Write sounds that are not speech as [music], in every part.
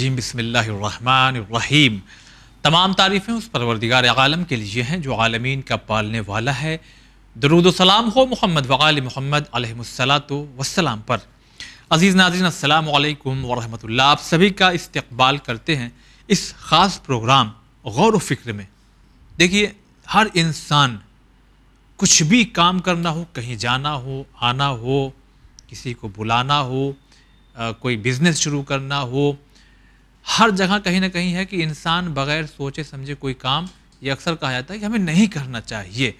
जी बसमीम तमाम तारीफ़ें उस परवरदिगार आलम के लिए हैं जो आलमीन का पालने वाला है सलाम हो मोहम्मद वक़ाल मोहम्मद अलहमसलातो वसलाम पर अज़ीज़ नाजरन अल्लाम वरहमल आप सभी का इस्तबाल करते हैं इस ख़ास प्रोग्राम गौर वफ़िक्र में देखिए हर इंसान कुछ भी काम करना हो कहीं जाना हो आना हो किसी को बुलाना हो आ, कोई बिज़नेस शुरू करना हो हर जगह कहीं ना कहीं है कि इंसान बगैर सोचे समझे कोई काम ये अक्सर कहा जाता है कि हमें नहीं करना चाहिए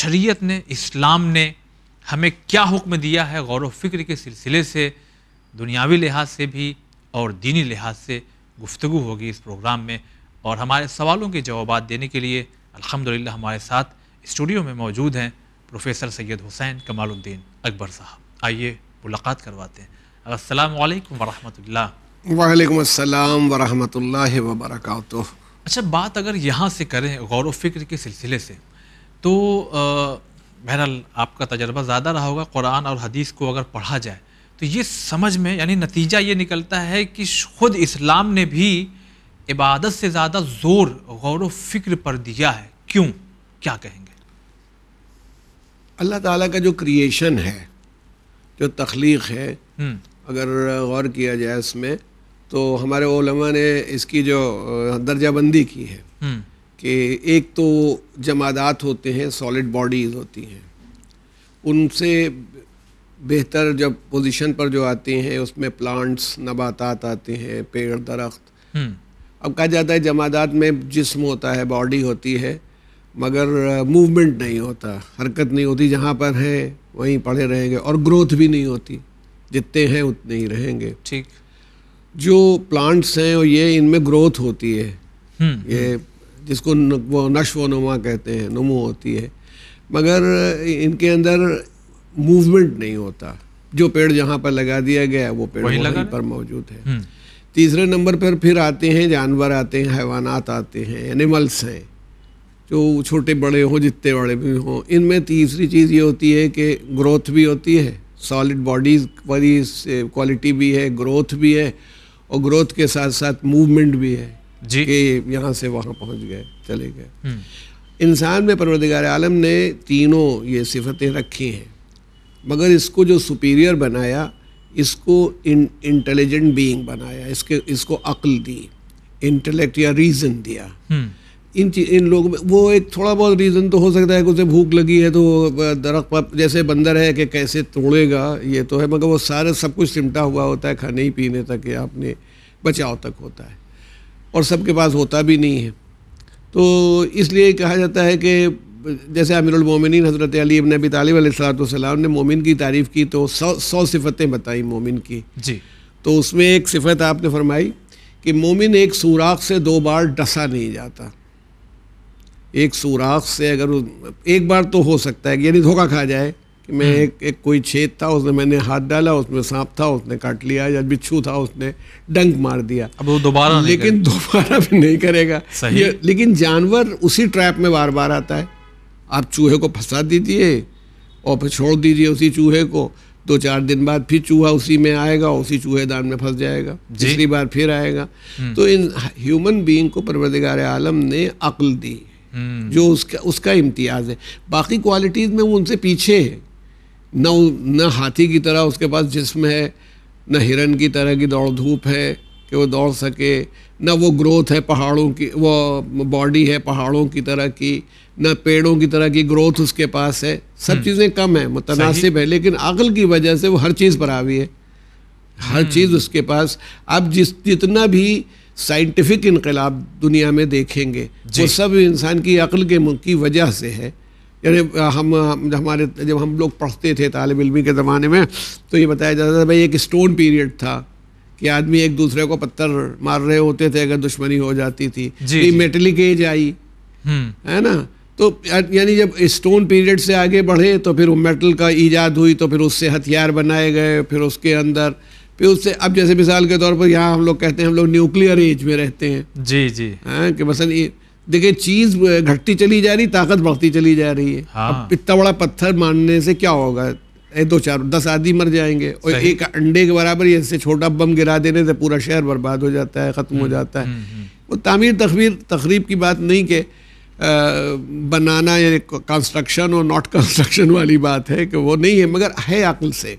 शरीयत ने इस्लाम ने हमें क्या हुक्म दिया है गौर फिक्र के सिलसिले से दुनियावी लिहाज से भी और दीनी लिहाज से गुफ्तु होगी इस प्रोग्राम में और हमारे सवालों के जवाब देने के लिए अल्हम्दुलिल्लाह हमारे साथ स्टूडियो में मौजूद हैं प्रोफेसर सैयद हुसैन कमालुद्दीन अकबर साहब आइए मुलाकात करवाते हैं असलकम वरहमल वालेकुम अस्सलाम वरहमतुल्लाहि वबरकातुह अच्छा बात अगर यहाँ से करें गौर फिक्र के सिलसिले से तो बहरहाल आपका तजर्बा ज़्यादा रहा होगा कुरान और हदीस को अगर पढ़ा जाए तो ये समझ में यानी नतीजा ये निकलता है कि खुद इस्लाम ने भी इबादत से ज़्यादा ज़ोर गौर फिक्र पर दिया है क्यों क्या कहेंगे अल्लाह ताला का जो क्रिएशन है जो तख्लीक है हम्म। अगर गौर किया जाए इसमें तो हमारे ओलमा ने इसकी जो दर्जाबंदी की है हम्म। कि एक तो जमादात होते हैं सॉलिड बॉडीज़ होती हैं उनसे बेहतर जब पोजीशन पर जो आती हैं उसमें प्लांट्स नबातात आते हैं पेड़ दरख्त हम्म। अब कहा जाता है जमादात में जिस्म होता है बॉडी होती है मगर मूवमेंट नहीं होता हरकत नहीं होती जहाँ पर है वहीं पड़े रहेंगे और ग्रोथ भी नहीं होती जितने हैं उतने ही रहेंगे ठीक जो प्लांट्स हैं और ये इनमें ग्रोथ होती है हम्म। ये जिसको न, वो नश व नुमा कहते हैं नमो होती है मगर इनके अंदर मूवमेंट नहीं होता जो पेड़ जहाँ पर लगा दिया गया वो पेड़ वहीं वहीं पर मौजूद है हम्म। तीसरे नंबर पर फिर आते हैं जानवर आते हैं हैवानात आते हैं एनिमल्स हैं जो छोटे बड़े हों जितने बड़े भी हों इनमें तीसरी चीज़ ये होती है कि ग्रोथ भी होती है सॉलिड बॉडीज़ वाली क्वालिटी भी है ग्रोथ भी है और ग्रोथ के साथ साथ मूवमेंट भी है जी कि यहाँ से वहाँ पहुँच गए चले गए हम्म। इंसान में परवरदिगार आलम ने तीनों ये सिफतें रखी हैं मगर इसको जो सुपीरियर बनाया इसको इन इंटेलिजेंट बीइंग बनाया इसके इसको अक्ल दी इंटेलेक्ट या रीज़न दिया हम्म। इन इन लोगों में वो एक थोड़ा बहुत रीज़न तो हो सकता है कि उसे भूख लगी है तो दरख जैसे बंदर है कि कैसे तोड़ेगा ये तो है मगर वो सारा सब कुछ सिमटा हुआ होता है खाने ही पीने तक या अपने बचाव तक होता है और सबके पास होता भी नहीं है तो इसलिए कहा जाता है कि जैसे अमीरमिन हज़रत अली अब नबी तालब ने मोमिन की तारीफ़ की तो सौ सौ सिफतें बताई मोमिन की जी तो उसमें एक सिफत आपने फरमाई कि मोमिन एक सुराख से दो बार डसा नहीं जाता एक सुराख से अगर एक बार तो हो सकता है कि यानी धोखा खा जाए कि मैं हम्म। एक एक कोई छेद था उसमें मैंने हाथ डाला उसमें सांप था उसने काट लिया या बिच्छू था उसने डंक मार दिया अब वो दोबारा लेकिन दोबारा भी नहीं करेगा सही लेकिन जानवर उसी ट्रैप में बार बार आता है आप चूहे को फंसा दीजिए और फिर छोड़ दीजिए उसी चूहे को दो चार दिन बाद फिर चूहा उसी में आएगा उसी चूहेदान में फंस जाएगा तीसरी बार फिर आएगा हम्म। तो इन ह्यूमन बींग को परवरदिगार आलम ने अक्ल दी हम्म। जो उसका उसका इम्तियाज़ है बाकी क्वालिटीज़ में वो उनसे पीछे है न न हाथी की तरह उसके पास जिस्म है न हिरन की तरह की दौड़ धूप है कि वो दौड़ सके न वो ग्रोथ है पहाड़ों की वो बॉडी है पहाड़ों की तरह की न पेड़ों की तरह की ग्रोथ उसके पास है सब हम्म। चीज़ें कम है मुतनासिब है लेकिन अकल की वजह से वो हर चीज़ पर आवी है हर हम्म। चीज़ उसके पास अब जिस जितना भी साइंटिफिक इनकलाब दुनिया में देखेंगे वो सब इंसान की अक्ल के की वजह से है यानी हम हमारे जब हम लोग पढ़ते थे तालब इलमी के ज़माने में तो ये बताया जाता था भाई एक स्टोन पीरियड था कि आदमी एक दूसरे को पत्थर मार रहे होते थे अगर दुश्मनी हो जाती थी जी, मेटलिक एज आई हम्म। है ना तो यानी जब स्टोन पीरियड से आगे बढ़े तो फिर मेटल का ईजाद हुई तो फिर उससे हथियार बनाए गए फिर उसके अंदर फिर उससे अब जैसे मिसाल के तौर पर यहाँ हम लोग कहते हैं हम लोग न्यूक्लियर एज में रहते हैं जी जी हाँ कि मसल देखिए चीज घटती चली जा रही ताकत बढ़ती चली जा रही है हाँ। अब इतना बड़ा पत्थर मारने से क्या होगा दो चार दस आदमी मर जाएंगे और एक अंडे के बराबर इससे छोटा बम गिरा देने से पूरा शहर बर्बाद हो जाता है ख़त्म हो हम्म, जाता है हम्म, हम्म। वो तामीर तखबीर तकरीब की बात नहीं के बनाना यानी कंस्ट्रक्शन और नॉट कंस्ट्रक्शन [laughs] वाली बात है कि वो नहीं है मगर है अक्ल से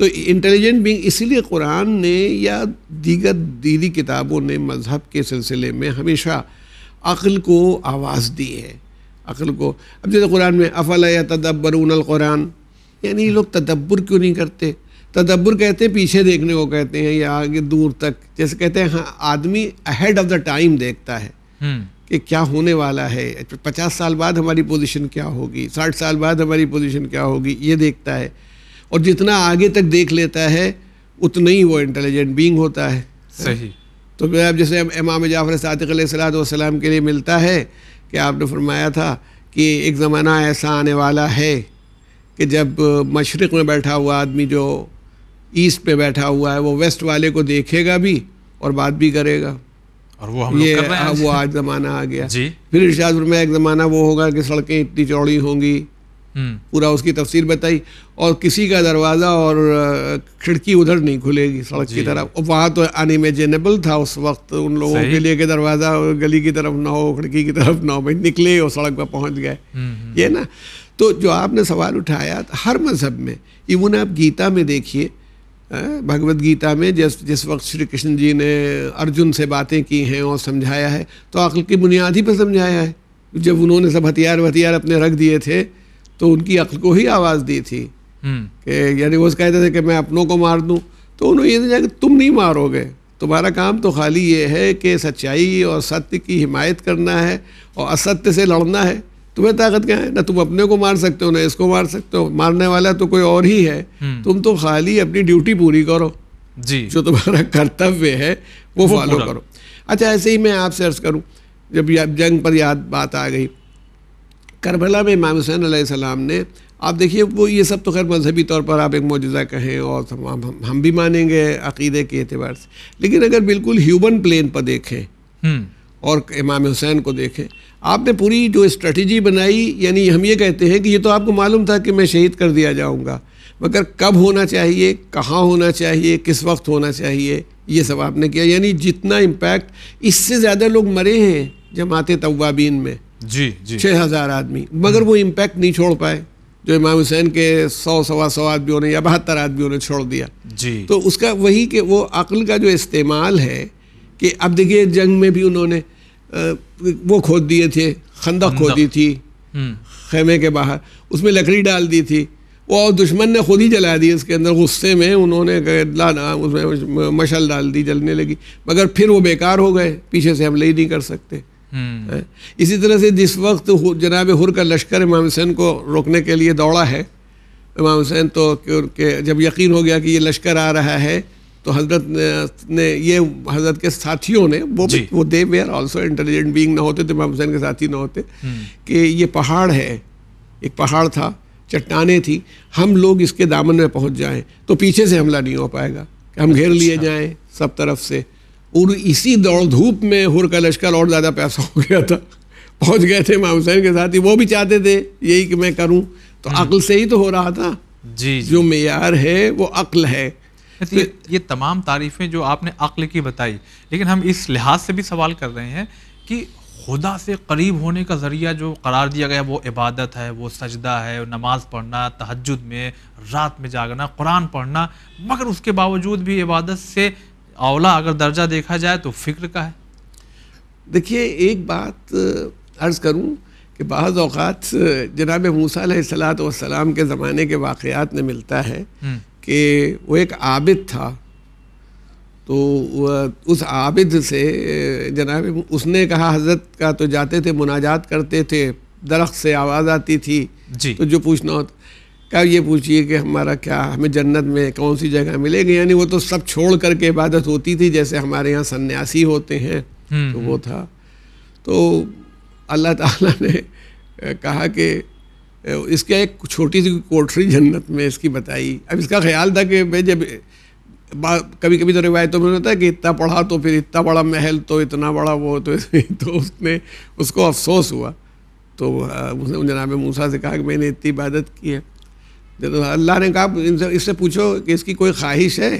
तो इंटेलिजेंट बींग इसीलिए कुरान ने या दीगर दीदी किताबों ने मज़हब के सिलसिले में हमेशा अक्ल को आवाज़ दी है अक्ल को अब जैसे कुरान में अफल या तदब्बर कुरान यानी ये लोग तदब्बर क्यों नहीं करते तदब्बर कहते हैं पीछे देखने को कहते हैं या आगे दूर तक जैसे कहते हैं हाँ आदमी अहेड ऑफ द टाइम देखता है हम्म। कि क्या होने वाला है पचास साल बाद हमारी पोजीशन क्या होगी साठ साल बाद हमारी पोजीशन क्या होगी ये देखता है और जितना आगे तक देख लेता है उतना ही वो इंटेलिजेंट बींग होता है सही तो अब जैसे इमाम जाफर सदक के लिए मिलता है कि आपने फरमाया था कि एक ज़माना ऐसा आने वाला है कि जब मशरक़ में बैठा हुआ आदमी जो ईस्ट पे बैठा हुआ है वो वेस्ट वाले को देखेगा भी और बात भी करेगा और वो हम ये कर रहे हैं वो आज ज़माना आ गया जी फिर इर्शाद में एक ज़माना वो होगा कि सड़कें इतनी चौड़ी होंगी हम्म। पूरा उसकी तफसीर बताई और किसी का दरवाज़ा और खिड़की उधर नहीं खुलेगी सड़क की तरफ वहाँ तो अनइमेजिनेबल था उस वक्त उन लोगों के लिए कि दरवाज़ा गली की तरफ ना हो खिड़की की तरफ ना हो भाई निकले और सड़क पर पहुँच गए हम्म, हम्म। ये ना तो जो आपने सवाल उठाया तो हर मज़हब में इवन आप गीता में देखिए भगवत गीता में जिस जिस वक्त श्री कृष्ण जी ने अर्जुन से बातें की हैं और समझाया है तो अक्ल की बुनियाद ही पर समझाया है जब उन्होंने सब हथियार वथियार अपने रख दिए थे तो उनकी अक्ल को ही आवाज़ दी थी हम्म। कि यानी वो कहते थे कि मैं अपनों को मार दूँ तो उन्होंने ये दिया कि तुम नहीं मारोगे तुम्हारा काम तो खाली ये है कि सच्चाई और सत्य की हिमायत करना है और असत्य से लड़ना है तुम्हें ताकत क्या है ना तुम अपने को मार सकते हो ना इसको मार सकते हो मारने वाला तो कोई और ही है हम्म। तुम तो खाली अपनी ड्यूटी पूरी करो जी जो तुम्हारा कर्तव्य है वो फॉलो करो अच्छा ऐसे ही मैं आपसे अर्ज करूँ जब जंग पर याद बात आ गई करबला में इमाम हुसैन आसमाम ने आप देखिए वो ये सब तो खैर मजहबी तौर पर आप एक मौजा कहें और हम हम भी मानेंगे अकीदे के अतबार से लेकिन अगर बिल्कुल ह्यूमन प्लेन पर देखें हम्म। और इमाम हुसैन को देखें आपने पूरी जो स्ट्रेटजी बनाई यानी हम ये कहते हैं कि ये तो आपको मालूम था कि मैं शहीद कर दिया जाऊँगा मगर कब होना चाहिए कहाँ होना चाहिए किस वक्त होना चाहिए ये सब आपने किया यानी जितना इम्पैक्ट इससे ज़्यादा लोग मरे हैं जमात तवाबीन में जी जी छः हज़ार आदमी मगर वो इम्पैक्ट नहीं छोड़ पाए जो इमाम हुसैन के सौ सवा सौ आदमियों ने या बहत्तर आदमियों ने छोड़ दिया जी तो उसका वही कि वो अक्ल का जो इस्तेमाल है कि अब देखिए जंग में भी उन्होंने वो खोद दिए थे खंदक खोदी थी हम्म। खेमे के बाहर उसमें लकड़ी डाल दी थी और दुश्मन ने खुद ही जला दी इसके अंदर गुस्से में उन्होंने लाना उसमें मशल डाल दी जलने लगी मगर फिर वो बेकार हो गए पीछे से हमले ही नहीं कर सकते हम्म। इसी तरह से जिस वक्त जनाब हुर का लश्कर इमाम हुसैन को रोकने के लिए दौड़ा है इमाम हुसैन तो क्योंकि जब यकीन हो गया कि ये लश्कर आ रहा है तो हजरत ने, ने ये हजरत के साथियों ने वो वो they were also intelligent being ना होते तो इमाम हुसैन के साथी ना होते हम्म। कि ये पहाड़ है एक पहाड़ था चट्टाने थी हम लोग इसके दामन में पहुंच जाएं तो पीछे से हमला नहीं हो पाएगा कि हम घेर लिए अच्छा। जाएं सब तरफ से और इसी दौड़ धूप में हुर का लश्कर और ज़्यादा पैसा हो गया था पहुंच गए थे इमाम हुसैन के साथ ही वो भी चाहते थे यही कि मैं करूं तो हम्म। अक्ल से ही तो हो रहा था जी, जी। जो मैार है वो अक्ल है तो ये, ये तमाम तारीफ़ें जो आपने अक्ल की बताई लेकिन हम इस लिहाज से भी सवाल कर रहे हैं कि खुदा से करीब होने का ज़रिया जो करार दिया गया वो इबादत है वो सजदा है नमाज़ पढ़ना तहजद में रात में जागना कुरान पढ़ना मगर उसके बावजूद भी इबादत से अवला अगर दर्जा देखा जाए तो फिक्र का है देखिए एक बात अर्ज़ करूँ कि बाज़ अवत जनाब मूसा के ज़माने के वाक़ात में मिलता है हम्म। कि वो एक आबिद था तो उस आबिद से जनाब उसने कहा हजरत का तो जाते थे मुनाजात करते थे दरख्त से आवाज़ आती थी तो जो पूछना होता क्या ये पूछिए कि हमारा क्या हमें जन्नत में कौन सी जगह मिलेगी यानी वो तो सब छोड़ करके इबादत होती थी जैसे हमारे यहाँ सन्यासी होते हैं हम्म, तो वो हम्म। था तो अल्लाह ताला ने कहा कि इसके एक छोटी सी कोठरी जन्नत में इसकी बताई अब इसका ख्याल था कि भाई जब कभी कभी तो रिवायतों में होता है कि इतना पढ़ा तो फिर इतना बड़ा महल तो इतना बड़ा वो तो [laughs] तो उसने उसको अफसोस हुआ तो उसने जनाब मूसा से कहा कि मैंने इतनी इबादत की है तो अल्लाह ने कहा इनसे इससे पूछो कि इसकी कोई ख्वाहिश है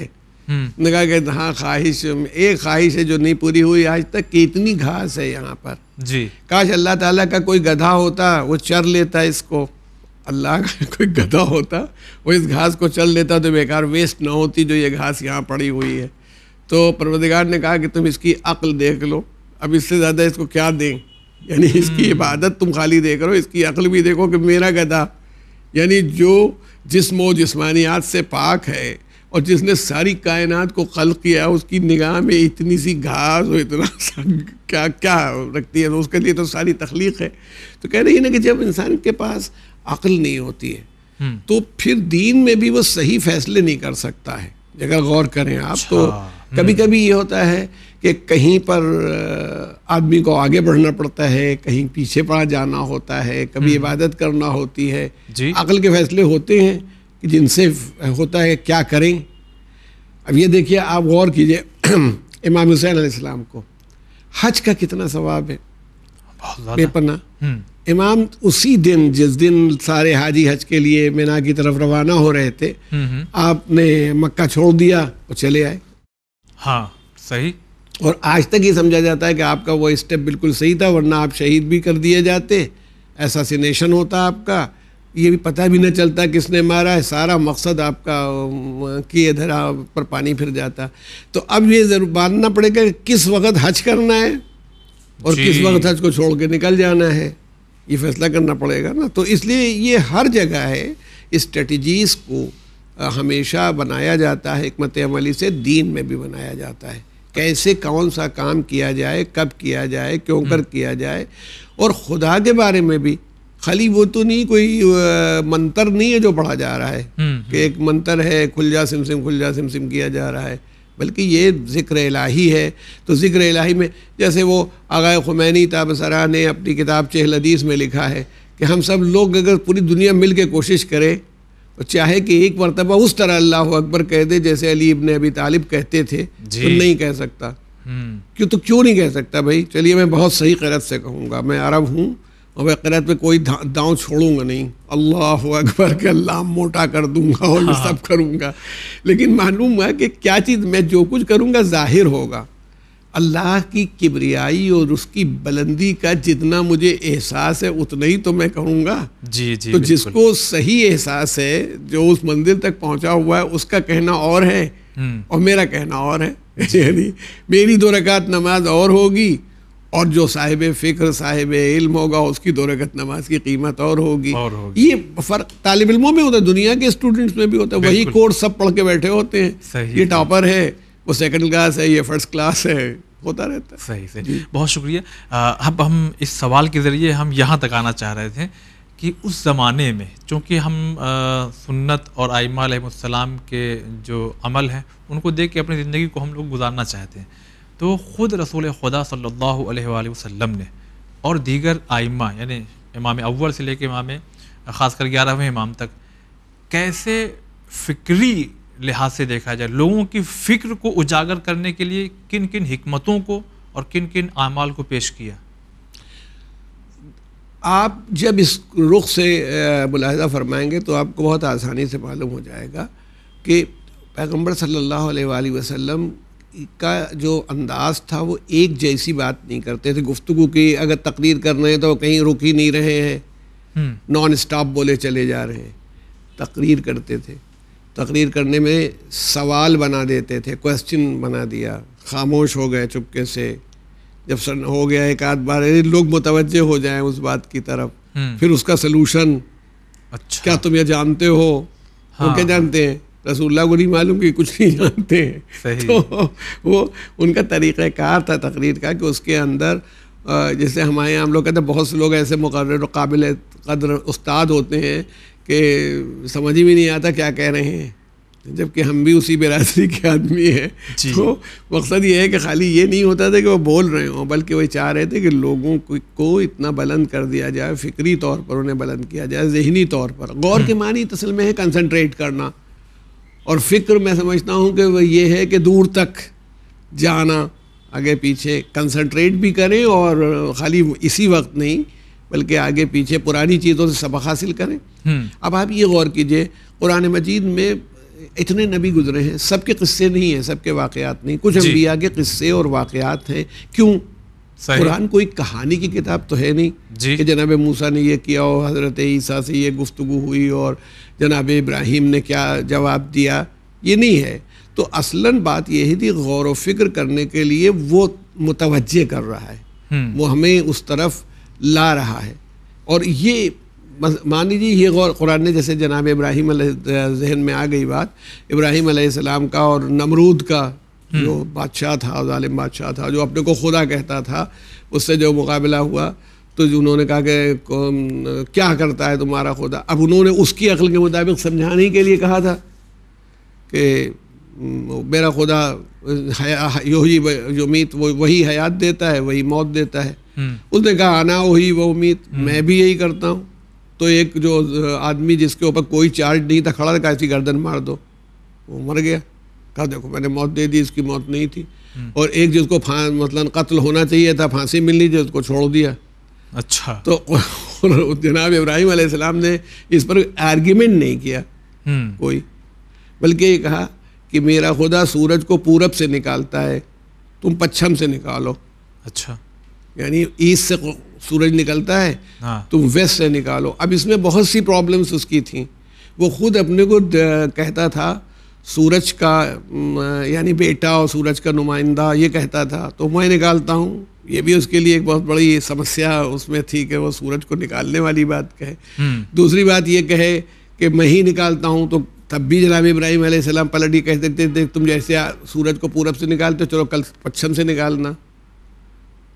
हम्म। ने कहा कि हाँ ख्वाहिश एक ख्वाहिश है जो नहीं पूरी हुई आज तक कितनी घास है यहाँ पर जी काश अल्लाह ताला का कोई गधा होता वो चर लेता इसको अल्लाह का [laughs] कोई गधा होता वो इस घास को चल लेता तो बेकार वेस्ट ना होती जो ये घास यहाँ पड़ी हुई है तो परवदगार ने कहा कि तुम इसकी अक्ल देख लो अब इससे ज़्यादा इसको क्या दें यानी इसकी हम्म। इबादत तुम खाली देख रहे हो इसकी अक्ल भी देखो कि मेरा गधा यानी जो जिसमो जिसमानियात से पाक है और जिसने सारी कायनात को खल किया उसकी निगाह में इतनी सी घास और इतना [laughs] सा क्या क्या रखती है तो उसके लिए तो सारी तख्लीक है तो कह रही है ना कि जब इंसान के पास अक्ल नहीं होती है हम्म। तो फिर दीन में भी वो सही फैसले नहीं कर सकता है अगर गौर करें आप तो अच्छा। हम्म। कभी कभी ये होता है कि कहीं पर आदमी को आगे बढ़ना पड़ता है कहीं पीछे पड़ा जाना होता है कभी हम्म। इबादत करना होती है अकल के फैसले होते हैं कि जिनसे होता है क्या करें अब ये देखिए आप गौर कीजिए [clears throat] इमाम हुसैन आसमाम को हज का कितना सवाब है बेपना हम्म। इमाम उसी दिन जिस दिन सारे हाजी हज के लिए मीना की तरफ रवाना हो रहे थे हम्म, आपने मक्का छोड़ दिया और चले आए हाँ सही और आज तक ये समझा जाता है कि आपका वो स्टेप बिल्कुल सही था वरना आप शहीद भी कर दिए जाते एसासिनेशन होता आपका ये भी पता भी न चलता किसने मारा है सारा मकसद आपका किए आप पर पानी फिर जाता तो अब ये जरूर बांधना पड़ेगा कि किस वक्त हज करना है और किस वक्त हज को छोड़ के निकल जाना है ये फैसला करना पड़ेगा ना तो इसलिए ये हर जगह है स्ट्रेटजीज़ को हमेशा बनाया जाता है हमत अमली से दीन में भी बनाया जाता है कैसे कौन सा काम किया जाए कब किया जाए क्यों कर हम्म। किया जाए और खुदा के बारे में भी खाली वो तो नहीं कोई मंत्र नहीं है जो पढ़ा जा रहा है हम्म, कि एक हम्म। मंत्र है खुल जा सिम सिम खुल जा सिम सिम किया जा रहा है बल्कि ये ज़िक्र इलाही है तो ज़िक्र इलाही में जैसे वो आगा खुमैनी ताबसरा ने अपनी किताब चहल में लिखा है कि हम सब लोग अगर पूरी दुनिया मिल के कोशिश करें तो चाहे कि एक मरतबा उस तरह अल्लाह अकबर कह दे जैसे अली इबन अबी तालिब कहते थे तो नहीं कह सकता हम्म। क्यों तो क्यों नहीं कह सकता भाई चलिए मैं बहुत सही करत से कहूँगा मैं अरब हूँ और मैं करत में कोई दांव छोड़ूंगा नहीं अल्लाह अकबर के अल्लाह मोटा कर दूंगा और हाँ। सब करूँगा लेकिन मालूम है कि क्या चीज़ मैं जो कुछ करूँगा जाहिर होगा अल्लाह की किबरियाई और उसकी बुलंदी का जितना मुझे एहसास है उतना ही तो मैं कहूँगा जी जी तो जिसको सही एहसास है जो उस मंदिर तक पहुँचा हुआ है उसका कहना और है हम्म। और मेरा कहना और है [laughs] यानी मेरी दो रकात नमाज और होगी और जो साहिब फ़िक्र साहिब इल्म होगा उसकी दो रकत नमाज की कीमत और होगी और होगी ये फ़र्क तालब इलमों में होता है दुनिया के स्टूडेंट्स में भी होता है वही कोर्स सब पढ़ के बैठे होते हैं ये टॉपर है वो सेकंड क्लास है ये फर्स्ट क्लास है होता रहता है सही सही बहुत शुक्रिया अब हम इस सवाल के ज़रिए हम यहाँ तक आना चाह रहे थे कि उस ज़माने में चूँकि हम आ, सुन्नत और आईमाम के जो अमल हैं उनको देख के अपनी ज़िंदगी को हम लोग गुजारना चाहते हैं तो ख़ुद रसूल खुदा सल्ला वसम ने और दीगर आइमा यानी इमाम अव्वल से लेकर इमाम ख़ास कर ग्यारहवें इमाम तक कैसे फ़िक्री लिहाज से देखा जाए लोगों की फ़िक्र को उजागर करने के लिए किन किन हमतों को और किन किन अमाल को पेश किया आप जब इस रुख से मुलाहजा फरमाएंगे तो आपको बहुत आसानी से मालूम हो जाएगा कि पैगम्बर सल्लल्लाहु अलैहि वसल्लम का जो अंदाज़ था वो एक जैसी बात नहीं करते थे गुफ्तु की अगर तकरीर कर रहे हैं तो कहीं रुक ही नहीं रहे हैं हम्म। नॉन स्टॉप बोले चले जा रहे हैं तकरीर करते थे तकरीर करने में सवाल बना देते थे क्वेश्चन बना दिया खामोश हो गए चुपके से जब सन हो गया एक आध बार अरे लोग मुतवजह हो जाएं उस बात की तरफ हम्म। फिर उसका सलूशन अच्छा क्या तुम ये जानते हो हाँ। क्या जानते हैं रसूल्ला को नहीं मालूम कि कुछ नहीं जानते हैं तो वो उनका तरीक़ार था तकरीर का कि उसके अंदर जैसे हमारे यहाँ हम लोग कहते हैं बहुत से लोग ऐसे मुकर काबिल कदर उस्ताद होते हैं कि समझ ही में नहीं आता क्या कह रहे हैं जबकि हम भी उसी बिरादरी के आदमी हैं तो मकसद ये है कि खाली ये नहीं होता था कि वो बोल रहे हों बल्कि वो चाह रहे थे कि लोगों को इतना बुलंद कर दिया जाए फ़िक्री तौर पर उन्हें बुलंद किया जाए जहनी तौर पर गौर के हम्म। मानी तसल में है कंसनट्रेट करना और फ़िक्र मैं समझता हूँ कि वह ये है कि दूर तक जाना आगे पीछे कंसनट्रेट भी करें और ख़ाली इसी वक्त नहीं बल्कि आगे पीछे पुरानी चीज़ों से सबक हासिल करें हम्म। अब आप ये गौर कीजिए कुरान मजीद में इतने नबी गुजरे हैं सबके किस्से नहीं हैं सबके वाक़ात नहीं कुछ अम्बिया के किस्से और वाक़ात हैं क्यों कुरान कोई कहानी की किताब तो है नहीं कि जनाब मूसा ने यह किया और हज़रत ईसा से ये गुफ्तु हुई और जनाब इब्राहिम ने क्या जवाब दिया ये नहीं है तो असलन बात यही थी गौर व फिक्र करने के लिए वो मुतवजह कर रहा है हम्म। वो हमें उस तरफ ला रहा है और ये मान लीजिए ये गौर कुरान ने जैसे जनाब इब्राहिम जहन में आ गई बात इब्राहिम आसमाम का और नमरूद का हम्म। जो बादशाह था ालिम बादशाह था जो अपने को खुदा कहता था उससे जो मुकाबला हुआ तो उन्होंने कहा कि क्या करता है तुम्हारा खुदा अब उन्होंने उसकी अक्ल के मुताबिक समझाने के लिए कहा था कि मेरा खुदा यही योही जो मीत वो वही हयात देता है वही मौत देता है हम्म। उसने कहा आना वही वो उम्मीद हम्म। मैं भी यही करता हूँ तो एक जो आदमी जिसके ऊपर कोई चार्ज नहीं था खड़ा कहा ऐसी गर्दन मार दो वो मर गया कहा देखो मैंने मौत दे दी इसकी मौत नहीं थी हम्म। और एक जिसको मतलब कत्ल होना चाहिए था फांसी मिलनी थी उसको छोड़ दिया अच्छा तो [laughs] जनाब इब्राहिम आसमाम ने इस पर आर्ग्यूमेंट नहीं किया कोई बल्कि ये कहा कि मेरा खुदा सूरज को पूरब से निकालता है तुम पच्छम से निकालो अच्छा यानी ईस्ट से सूरज निकलता है हाँ। तुम वेस्ट से निकालो अब इसमें बहुत सी प्रॉब्लम्स उसकी थी वो खुद अपने को कहता था सूरज का यानी बेटा और सूरज का नुमाइंदा ये कहता था तो मैं निकालता हूँ ये भी उसके लिए एक बहुत बड़ी समस्या उसमें थी कि वो सूरज को निकालने वाली बात कहे हम्म। दूसरी बात ये कहे कि मैं ही निकालता हूँ तो तब भी जनाब इब्राहिम आसमाम पलट ही कह देते थे तुम जैसे सूरज को पूरब से निकालते चलो कल पश्चिम से निकालना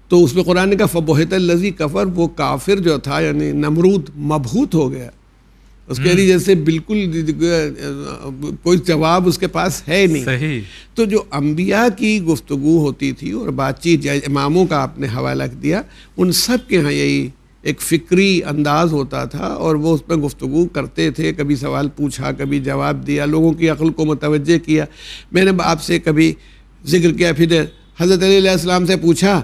तो उसमें कुरान का कहा फ़बोहत लजी कफ़र वो काफिर जो था यानी नमरूद मबहूत हो गया उसके यानी हम्म। जैसे बिल्कुल कोई जवाब उसके पास है नहीं सही तो जो अम्बिया की गुफ्तु होती थी और बातचीत या इमामों का आपने हवाला दिया उन सब के यहाँ यही एक फ़िक्री अंदाज होता था और वो उस पर गुफ्तु करते थे कभी सवाल पूछा कभी जवाब दिया लोगों की अकल को मतवजह किया मैंने आपसे कभी जिक्र किया फिर हज़रत अलीसम से पूछा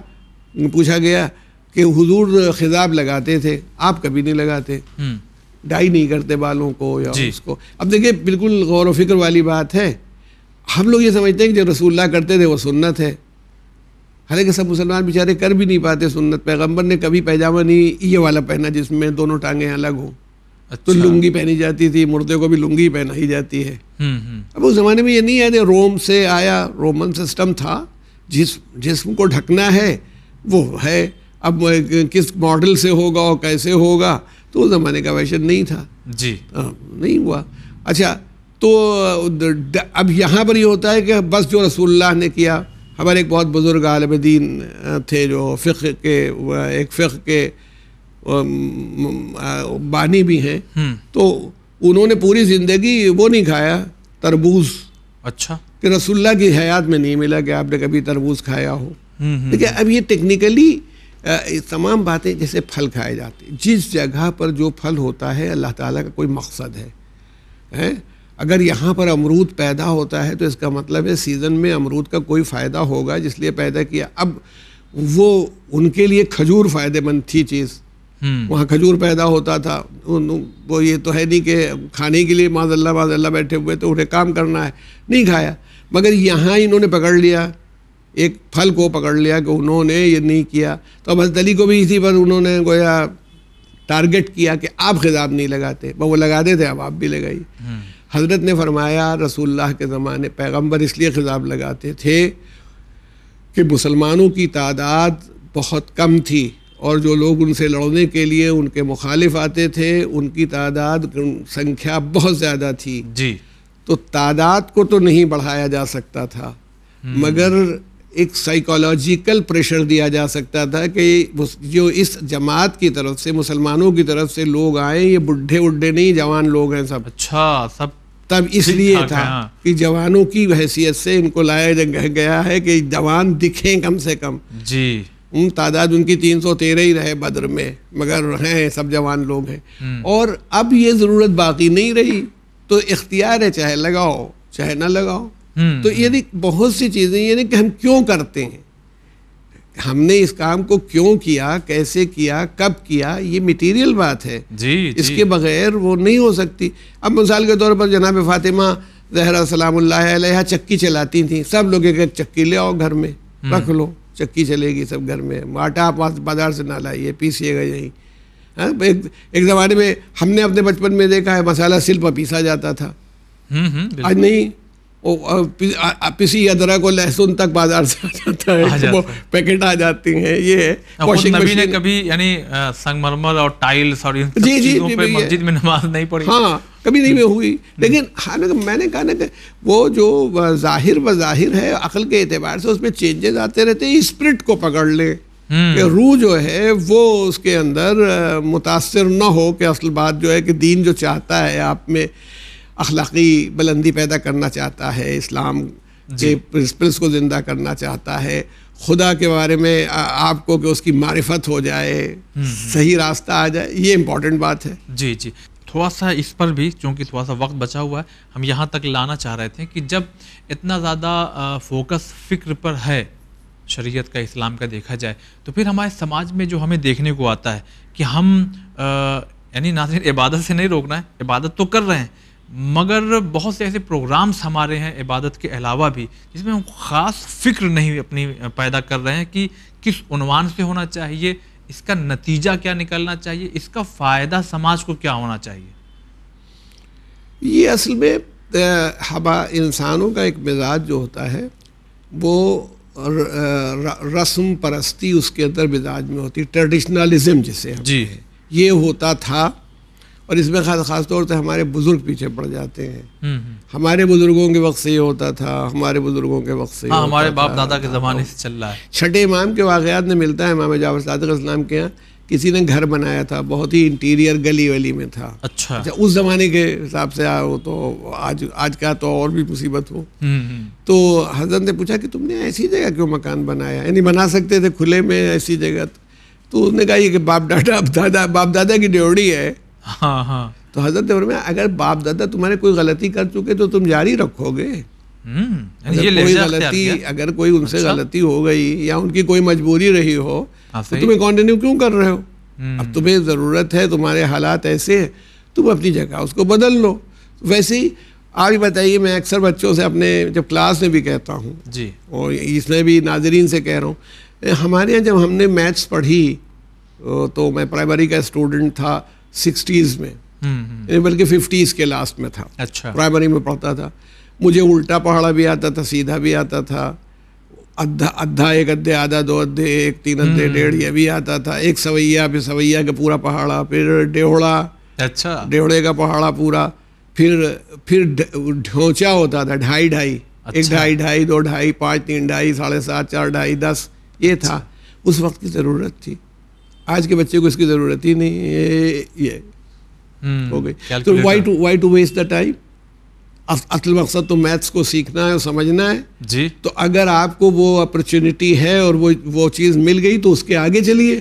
पूछा गया कि हुजूर खिजाब लगाते थे आप कभी नहीं लगाते डाई हम्म। नहीं करते बालों को या उसको अब देखिए बिल्कुल गौर व फिक्र वाली बात है हम लोग ये समझते हैं कि जो रसूल्ला करते थे वो सुन्नत है हालांकि सब मुसलमान बेचारे कर भी नहीं पाते सुन्नत पैगंबर ने कभी पैजामा नहीं ये वाला पहना जिसमें दोनों टांगे अलग हों तो अच्छा। तो लुंगी पहनी जाती थी मुर्दे को भी लुंगी पहनाई जाती है हम्म, हम्म। अब उस ज़माने में ये नहीं है रोम से आया रोमन सिस्टम था जिस जिसम को ढकना है वो है अब किस मॉडल से होगा और कैसे होगा तो उस ज़माने का वैशन नहीं था जी आ, हाँ, नहीं हुआ अच्छा तो अब यहाँ पर ये होता है कि बस जो रसूलुल्लाह ने किया हमारे एक बहुत बुज़ुर्ग आलम दीन थे जो फ़िक के एक फ़िक के बानी भी हैं हम्म। तो उन्होंने पूरी ज़िंदगी वो नहीं खाया तरबूज अच्छा कि रसुल्ला की हयात में नहीं मिला कि आपने कभी तरबूज खाया हो देखिए अब ये टेक्निकली तमाम बातें जैसे फल खाए जाते हैं जिस जगह पर जो फल होता है अल्लाह ताला का कोई मकसद है हैं अगर यहाँ पर अमरूद पैदा होता है तो इसका मतलब है सीज़न में अमरूद का कोई फ़ायदा होगा जिसलिए पैदा किया अब वो उनके लिए खजूर फ़ायदेमंद थी चीज़ हम्म। वहाँ खजूर पैदा होता था वो ये तो है नहीं कि खाने के लिए माजल्ला माजल्ला बैठे हुए तो उन्हें काम करना है नहीं खाया मगर यहाँ इन्होंने पकड़ लिया एक फल को पकड़ लिया कि उन्होंने ये नहीं किया तो अब हजरत अली को भी इसी पर उन्होंने गोया टारगेट किया कि आप खिताब नहीं लगाते वो लगाते थे अब आप भी लगाइए हम्म। हजरत ने फरमाया रसूलुल्लाह के ज़माने पैगंबर इसलिए खिताब लगाते थे कि मुसलमानों की तादाद बहुत कम थी और जो लोग उनसे लड़ने के लिए उनके मुखालिफ आते थे उनकी तादाद संख्या बहुत ज़्यादा थी जी तो तादाद को तो नहीं बढ़ाया जा सकता था हम्म। मगर एक साइकोलॉजिकल प्रेशर दिया जा सकता था कि जो इस जमात की तरफ से मुसलमानों की तरफ से लोग आए ये बुढ़े उड्ढे नहीं जवान लोग हैं सब अच्छा सब तब इसलिए था, था हाँ। कि जवानों की हैसियत से इनको लाया गया है कि जवान दिखें कम से कम जी उन तादाद उनकी तीन सौ तेरह ही रहे बद्र में मगर हैं सब जवान लोग हैं हम्म। और अब ये ज़रूरत बाकी नहीं रही तो इख्तियार है चाहे लगाओ चाहे ना लगाओ हम्म, तो हम्म। यदि बहुत सी चीज़ें यानी कि हम क्यों करते हैं हमने इस काम को क्यों किया कैसे किया कब किया ये मटेरियल बात है जी इसके बगैर वो नहीं हो सकती अब मिसाल के तौर पर जनाब फातिमा जहरा सलाम चक्की चलाती थी सब लोग एक चक्की ले आओ घर में हम्म। रख लो चक्की चलेगी सब घर में आटा आप बाजार से ना लाइए पीसिएगा यहीं हाँ, एक एक ज़माने में हमने अपने बचपन में देखा है मसाला सिल पर पीसा जाता था आज नहीं पिसी अदरक को लहसुन तक बाजार से आ जाता है, वो पैकेट आ जाती हैं ये वॉशिंग मशीन ने कभी यानी संगमरमर और टाइल्स और इन जी जी, पे मस्जिद में नमाज नहीं पढ़ी हाँ कभी नहीं हुई लेकिन हालांकि मैंने कहा ना कि वो जो जाहिर व जाहिर है अकल के एतबार से उसमें चेंजेस आते रहते हैं स्प्रिट को पकड़ ले हम्म। कि रूह जो है वो उसके अंदर मुतासर ना हो कि असल बात जो है कि दीन जो चाहता है आप में अखलाकी बुलंदी पैदा करना चाहता है इस्लाम के प्रिंसिपल्स को ज़िंदा करना चाहता है खुदा के बारे में आ, आपको कि उसकी मारिफत हो जाए हम्म, हम्म। सही रास्ता आ जाए ये इम्पोर्टेंट बात है जी जी थोड़ा सा इस पर भी क्योंकि थोड़ा सा वक्त बचा हुआ है हम यहाँ तक लाना चाह रहे थे कि जब इतना ज़्यादा फोकस फ़िक्र पर है शरीयत का इस्लाम का देखा जाए तो फिर हमारे समाज में जो हमें देखने को आता है कि हम यानी ना सिर्फ इबादत से नहीं रोकना है इबादत तो कर रहे हैं मगर बहुत से ऐसे प्रोग्राम्स हमारे हैं इबादत के अलावा भी जिसमें हम ख़ास फिक्र नहीं अपनी पैदा कर रहे हैं कि किस उनवान से होना चाहिए इसका नतीजा क्या निकलना चाहिए इसका फ़ायदा समाज को क्या होना चाहिए ये असल में हवा इंसानों का एक मिजाज जो होता है वो रस्म परस्ती उसके अंदर मिजाज में होती ट्रेडिशनलिज्म जिसे जी ये होता था और इसमें खास खास तौर से हमारे बुजुर्ग पीछे पड़ जाते हैं हम्म, हम्म। हमारे बुजुर्गों के वक्त से ये होता था हमारे बुजुर्गों के वक्त से हाँ, हमारे बाप दादा के ज़माने से चल रहा है छठे इमाम के वाक़ात में मिलता है इमाम जावर सदक इस्लाम के यहाँ किसी ने घर बनाया था बहुत ही इंटीरियर गली वली में था अच्छा, अच्छा उस ज़माने के हिसाब से हो तो आज आज का तो और भी मुसीबत हो हम्म, तो हजरत ने पूछा कि तुमने ऐसी जगह क्यों मकान बनाया यानी बना सकते थे खुले में ऐसी जगह तो उसने कहा कि बाप बाप दादा बाप दादा की ड्योड़ी है हाँ, हाँ। तो हजरत ने अगर बाप दादा तुम्हारे कोई गलती कर चुके तो तुम जारी रखोगे हम्म, अगर ये कोई गलती अगर कोई उनसे अच्छा? गलती हो गई या उनकी कोई मजबूरी रही हो हाँ, तो तुम्हें कंटिन्यू क्यों कर रहे हो हम्म। अब तुम्हें ज़रूरत है तुम्हारे हालात ऐसे हैं तुम अपनी जगह उसको बदल लो वैसे ही आप ही बताइए मैं अक्सर बच्चों से अपने जब क्लास में भी कहता हूँ और इसमें भी नाजरीन से कह रहा हूँ हमारे यहाँ जब हमने मैथ्स पढ़ी तो मैं प्राइमरी का स्टूडेंट था सिक्सटीज़ में हम्म, हम्म। बल्कि फिफ्टीज़ के लास्ट में था अच्छा प्राइमरी में पढ़ता था मुझे उल्टा पहाड़ा भी आता था सीधा भी आता था अद्धा अद्धा एक अद्धे आधा दो अद्धे एक तीन हम्म, अद्धे डेढ़ ये भी आता था एक सवैया फिर सवैया का पूरा पहाड़ा फिर डेढ़ा अच्छा डेढ़े का पहाड़ा पूरा फिर फिर ढोचा होता था ढाई ढाई अच्छा। एक ढाई ढाई दो ढाई पाँच तीन ढाई साढ़े सात चार ढाई दस ये था अच्छा। उस वक्त की ज़रूरत थी आज के बच्चे को इसकी ज़रूरत ही नहीं ये ये हम्म, हो गई तो why to why to waste the time असल मकसद तो मैथ्स को सीखना है और समझना है जी तो अगर आपको वो अपॉर्चुनिटी है और वो वो चीज़ मिल गई तो उसके आगे चलिए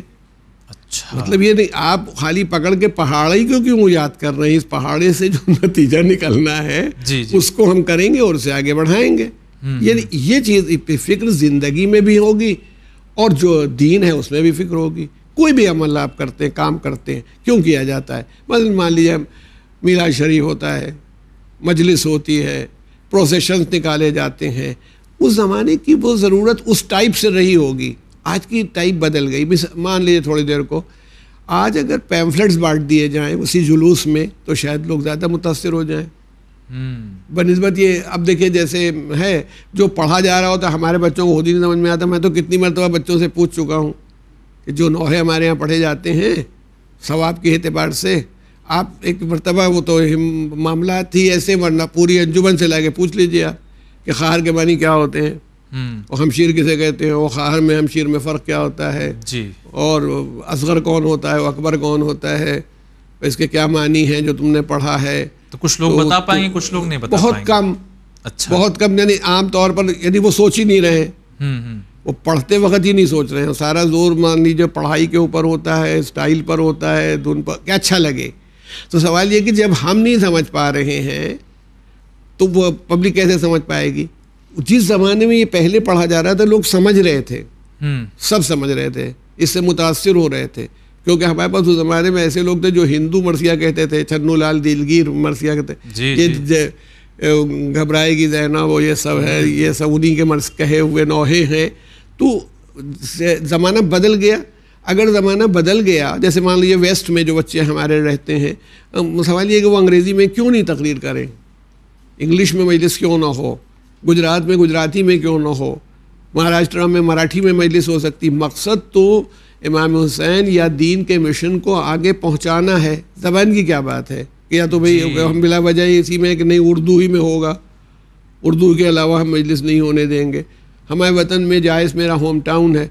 अच्छा मतलब ये नहीं आप खाली पकड़ के पहाड़ ही क्यों याद कर रहे हैं इस पहाड़े से जो [laughs] नतीजा निकलना है जी, जी। उसको हम करेंगे और उसे आगे बढ़ाएंगे हम्म, ये हम्म। ये चीज़ फिक्र ज़िंदगी में भी होगी और जो दीन है उसमें भी फिक्र होगी कोई भी अमल आप करते हैं काम करते हैं क्यों किया जाता है मतलब मान लीजिए मीला शरीफ होता है मजलिस होती है प्रोसेशंस निकाले जाते हैं उस ज़माने की वो ज़रूरत उस टाइप से रही होगी आज की टाइप बदल गई मिस मान लीजिए थोड़ी देर को आज अगर पैम्फलेट्स बांट दिए जाएं उसी जुलूस में तो शायद लोग ज़्यादा मुतासर हो जाएं हम्म। बनस्बत ये अब देखिए जैसे है जो पढ़ा जा रहा होता हमारे बच्चों को खुद ही नहीं समझ में आता मैं तो कितनी मरतबा बच्चों से पूछ चुका हूँ जो नौहे हमारे यहाँ पढ़े जाते हैं सवाब के अतबार से आप एक मरतबा वो तो मामला थी ऐसे वरना पूरी अंजुमन से ला के पूछ लीजिए आप कि खार के मानी क्या होते हैं हम्म। और हमशीर किसे कहते हैं वो खार में हमशीर में फ़र्क क्या होता है जी और असगर कौन होता है अकबर कौन होता है इसके क्या मानी है जो तुमने पढ़ा है तो कुछ लोग तो, बता पाएंगे कुछ लोग नहीं बता बहुत कम अच्छा बहुत कम यानी आम तौर पर यदि वो सोच ही नहीं रहे हम्म, हम्म। वो पढ़ते वक्त ही नहीं सोच रहे हैं सारा जोर मान लीजिए पढ़ाई के ऊपर होता है स्टाइल पर होता है धुन पर क्या अच्छा लगे तो सवाल ये कि जब हम नहीं समझ पा रहे हैं तो वो पब्लिक कैसे समझ पाएगी जिस ज़माने में ये पहले पढ़ा जा रहा था लोग समझ रहे थे हम्म। सब समझ रहे थे इससे मुतासर हो रहे थे क्योंकि हमारे पास उस ज़माने में ऐसे लोग थे जो हिंदू मरसिया कहते थे छन्नू लाल दिलगीर मरसिया कहते ये घबराएगी जहना वो ये सब है ये सब उन्हीं के मर्स कहे हुए नौहे हैं तो ज़माना बदल गया अगर ज़माना बदल गया जैसे मान लीजिए वेस्ट में जो बच्चे हमारे रहते हैं सवाल ये कि वो अंग्रेज़ी में क्यों नहीं तकरीर करें इंग्लिश में मजलिस क्यों ना हो गुजरात में गुजराती में क्यों ना हो महाराष्ट्र में मराठी में मजलिस हो सकती मकसद तो इमाम हुसैन या दीन के मिशन को आगे पहुंचाना है ज़बान की क्या बात है या तो भाई हम बिला वजह इसी में कि नहीं उर्दू ही में होगा उर्दू के अलावा हम मजलिस नहीं होने देंगे हमारे वतन में जायस मेरा होम टाउन है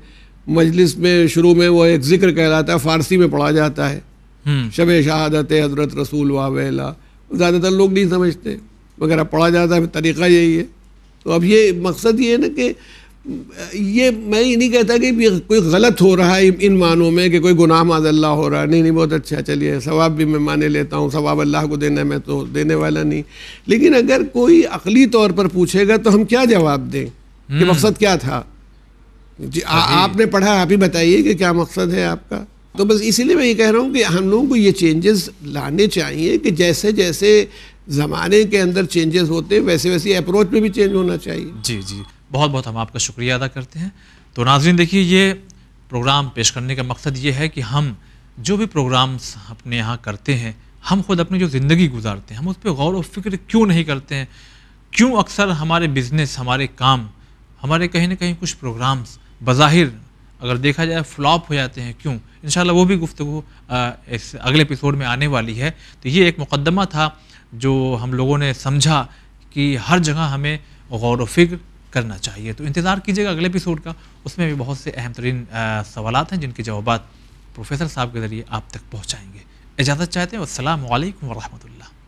मजलिस में शुरू में वो एक जिक्र कहलाता है फ़ारसी में पढ़ा जाता है हम्म। शब शहादत हज़रत रसूल वावेला ज़्यादातर लोग नहीं समझते मगर अब पढ़ा जाता है तरीक़ा यही है तो अब ये मकसद ये है ना कि ये मैं ये नहीं कहता कि कोई गलत हो रहा है इन मानों में कि कोई गुनाह माजल्ला हो रहा है नहीं नहीं बहुत अच्छा चलिए सवाब भी मैं माने लेता हूँ सवाब अल्लाह को देने में तो देने वाला नहीं लेकिन अगर कोई अकली तौर पर पूछेगा तो हम क्या जवाब दें कि हम्म। मकसद क्या था जी आ, आपने पढ़ा आप ही बताइए कि क्या मकसद है आपका तो बस इसीलिए मैं ये कह रहा हूँ कि हम लोगों को ये चेंजेस लाने चाहिए कि जैसे जैसे ज़माने के अंदर चेंजेस होते हैं वैसे वैसे अप्रोच में भी चेंज होना चाहिए जी जी बहुत बहुत हम आपका शुक्रिया अदा करते हैं तो नाजरीन देखिए ये प्रोग्राम पेश करने का मकसद ये है कि हम जो भी प्रोग्राम्स अपने यहाँ करते हैं हम खुद अपनी जो ज़िंदगी गुजारते हैं हम उस पर गौर व फिक्र क्यों नहीं करते हैं क्यों अक्सर हमारे बिज़नेस हमारे काम हमारे कहीं ना कहीं कुछ प्रोग्राम्स बज़ाहिर अगर देखा जाए फ्लॉप हो जाते हैं क्यों इन वो भी गुफ्तु इस अगले एपिसोड में आने वाली है तो ये एक मुकदमा था जो हम लोगों ने समझा कि हर जगह हमें गौर फिक्र करना चाहिए तो इंतज़ार कीजिएगा अगले एपिसोड का उसमें भी बहुत से अहम तरीन सवाल हैं जिनके जवाब प्रोफेसर साहब के ज़रिए आप तक पहुँचाएँगे इजाज़त चाहते हैं असल वरहमल्ला